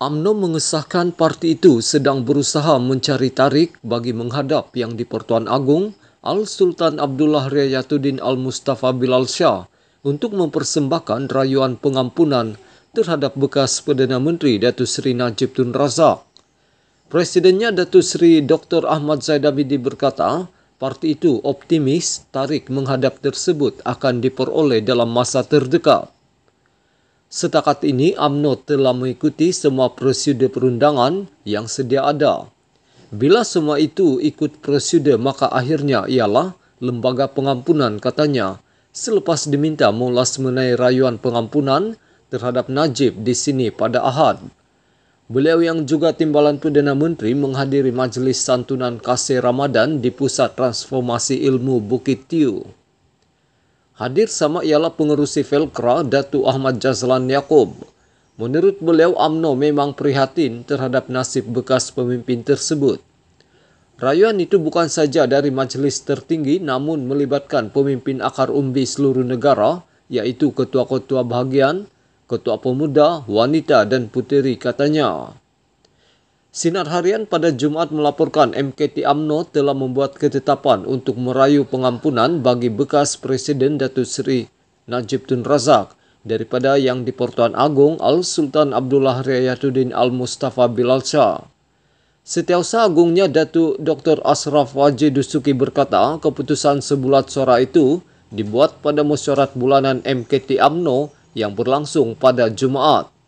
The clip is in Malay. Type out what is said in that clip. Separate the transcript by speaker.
Speaker 1: UMNO mengesahkan parti itu sedang berusaha mencari tarik bagi menghadap yang di-Pertuan Agung, Al-Sultan Abdullah Riayatuddin Al-Mustafa Bilal Shah untuk mempersembahkan rayuan pengampunan terhadap bekas Perdana Menteri Datu Seri Najib Tun Razak. Presidennya Datu Seri Dr. Ahmad Zaid Abidi berkata, parti itu optimis tarik menghadap tersebut akan diperoleh dalam masa terdekat. Setakat ini, UMNO telah mengikuti semua prosedur perundangan yang sedia ada. Bila semua itu ikut prosedur, maka akhirnya ialah lembaga pengampunan katanya. Selepas diminta mulas mengenai rayuan pengampunan terhadap Najib di sini pada Ahad. Beliau yang juga timbalan Perdana Menteri menghadiri Majlis Santunan Kasih Ramadan di Pusat Transformasi Ilmu Bukit Tiu. Hadir sama ialah pengerusi Velcra, Datu Ahmad Jazlan Yaakob. Menurut beliau, amno memang prihatin terhadap nasib bekas pemimpin tersebut. Rayuan itu bukan saja dari majlis tertinggi namun melibatkan pemimpin akar umbi seluruh negara yaitu ketua-ketua bahagian, ketua pemuda, wanita dan puteri katanya. Sinar harian pada Jumat melaporkan MKT AMNO telah membuat ketetapan untuk merayu pengampunan bagi bekas Presiden Datuk Seri Najib Tun Razak daripada yang di Pertuan Agong Al-Sultan Abdullah Riyatuddin Al-Mustafa Bilal Shah. Setiausaha agungnya Datuk Dr. Asraf Wajid Dusuki berkata keputusan sebulat suara itu dibuat pada mesyuarat bulanan MKT AMNO yang berlangsung pada Jumat.